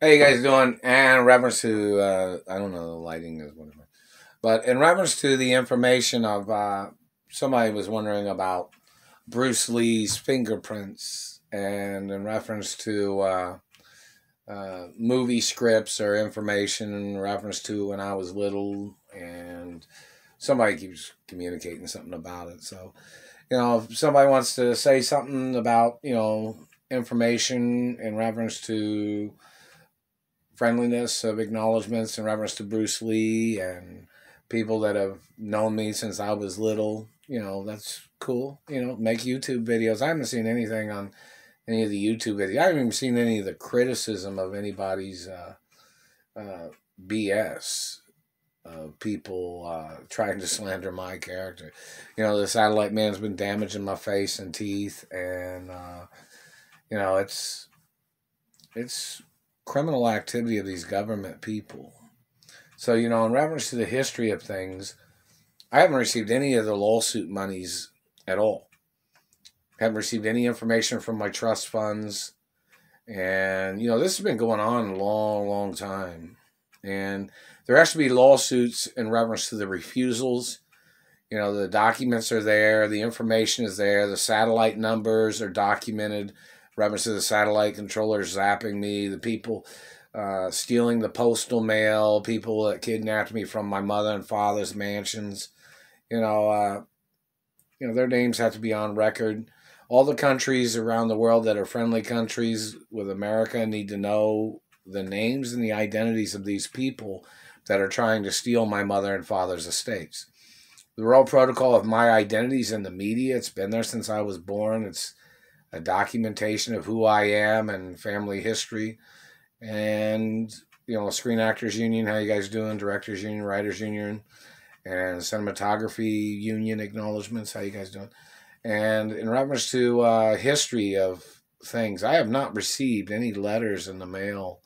How you guys doing? And reference to, uh, I don't know, the lighting is whatever. But in reference to the information of uh, somebody was wondering about Bruce Lee's fingerprints, and in reference to uh, uh, movie scripts or information in reference to when I was little, and somebody keeps communicating something about it. So, you know, if somebody wants to say something about, you know, information in reference to friendliness of acknowledgments and reverence to Bruce Lee and people that have known me since I was little. You know, that's cool. You know, make YouTube videos. I haven't seen anything on any of the YouTube videos. I haven't even seen any of the criticism of anybody's uh, uh, BS of people uh, trying to slander my character. You know, the satellite man's been damaging my face and teeth, and uh, you know, it's it's criminal activity of these government people. So, you know, in reference to the history of things, I haven't received any of the lawsuit monies at all. haven't received any information from my trust funds. And, you know, this has been going on a long, long time. And there has to be lawsuits in reference to the refusals. You know, the documents are there, the information is there, the satellite numbers are documented reference to the satellite controllers zapping me, the people uh, stealing the postal mail, people that kidnapped me from my mother and father's mansions. You know, uh, you know their names have to be on record. All the countries around the world that are friendly countries with America need to know the names and the identities of these people that are trying to steal my mother and father's estates. The Royal Protocol of My Identities in the media, it's been there since I was born. It's a documentation of who I am and family history, and you know, Screen Actors Union, how you guys doing? Directors Union, Writers Union, and Cinematography Union acknowledgments, how you guys doing? And in reference to uh, history of things, I have not received any letters in the mail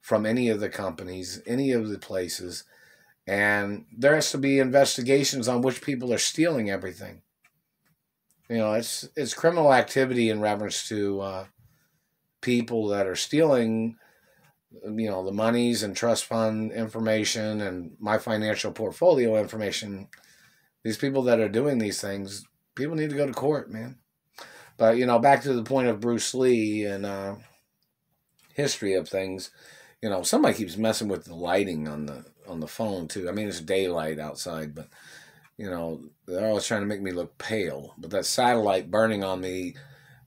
from any of the companies, any of the places, and there has to be investigations on which people are stealing everything you know, it's it's criminal activity in reference to uh, people that are stealing, um, you know, the monies and trust fund information and my financial portfolio information. These people that are doing these things, people need to go to court, man. But you know, back to the point of Bruce Lee and uh, history of things. You know, somebody keeps messing with the lighting on the on the phone too. I mean, it's daylight outside, but you know, they're always trying to make me look pale. But that satellite burning on me,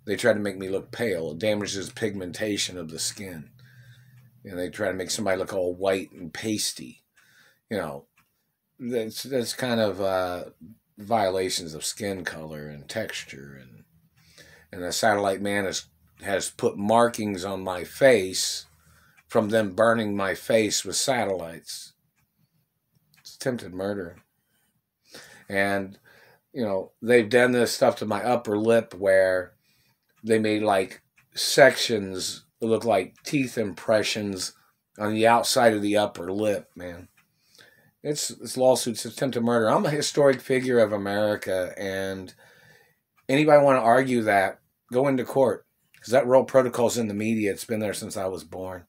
they try to make me look pale. It damages pigmentation of the skin. And they try to make somebody look all white and pasty. You know, that's, that's kind of uh, violations of skin color and texture. And, and the satellite man has, has put markings on my face from them burning my face with satellites. It's attempted murder and you know they've done this stuff to my upper lip where they made like sections that look like teeth impressions on the outside of the upper lip man it's it's lawsuits attempted murder i'm a historic figure of america and anybody want to argue that go into court because that role protocol's in the media it's been there since i was born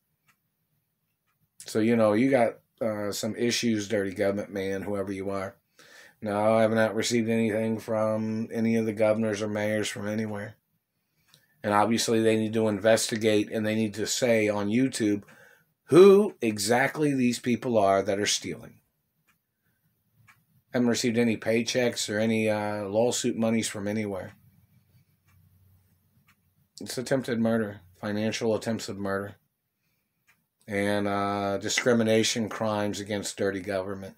so you know you got uh, some issues dirty government man whoever you are no, I have not received anything from any of the governors or mayors from anywhere. And obviously, they need to investigate and they need to say on YouTube who exactly these people are that are stealing. I haven't received any paychecks or any uh, lawsuit monies from anywhere. It's attempted murder, financial attempts of murder, and uh, discrimination crimes against dirty government.